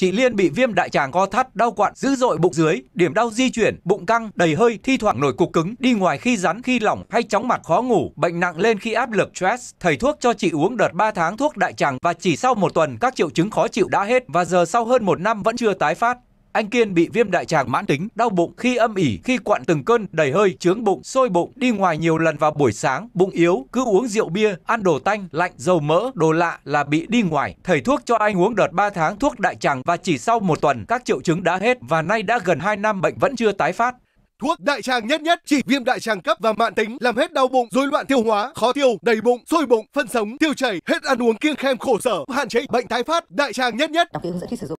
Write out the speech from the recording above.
Chị Liên bị viêm đại tràng co thắt, đau quặn dữ dội bụng dưới, điểm đau di chuyển, bụng căng, đầy hơi, thi thoảng nổi cục cứng, đi ngoài khi rắn, khi lỏng hay chóng mặt khó ngủ, bệnh nặng lên khi áp lực stress. Thầy thuốc cho chị uống đợt 3 tháng thuốc đại tràng và chỉ sau một tuần các triệu chứng khó chịu đã hết và giờ sau hơn một năm vẫn chưa tái phát. Anh Kiên bị viêm đại tràng mãn tính, đau bụng khi âm ỉ, khi quặn từng cơn, đầy hơi, chướng bụng, sôi bụng, đi ngoài nhiều lần vào buổi sáng, bụng yếu, cứ uống rượu bia, ăn đồ tanh, lạnh, dầu mỡ, đồ lạ là bị đi ngoài. Thầy thuốc cho anh uống đợt 3 tháng thuốc đại tràng và chỉ sau một tuần các triệu chứng đã hết và nay đã gần 2 năm bệnh vẫn chưa tái phát. Thuốc đại tràng nhất nhất chỉ viêm đại tràng cấp và mạn tính làm hết đau bụng, rối loạn tiêu hóa, khó tiêu, đầy bụng, sôi bụng, phân sống, tiêu chảy, hết ăn uống kiêng khem khổ sở, hạn chế bệnh tái phát. Đại tràng nhất nhất. Đọc hướng dẫn khi sử dụng.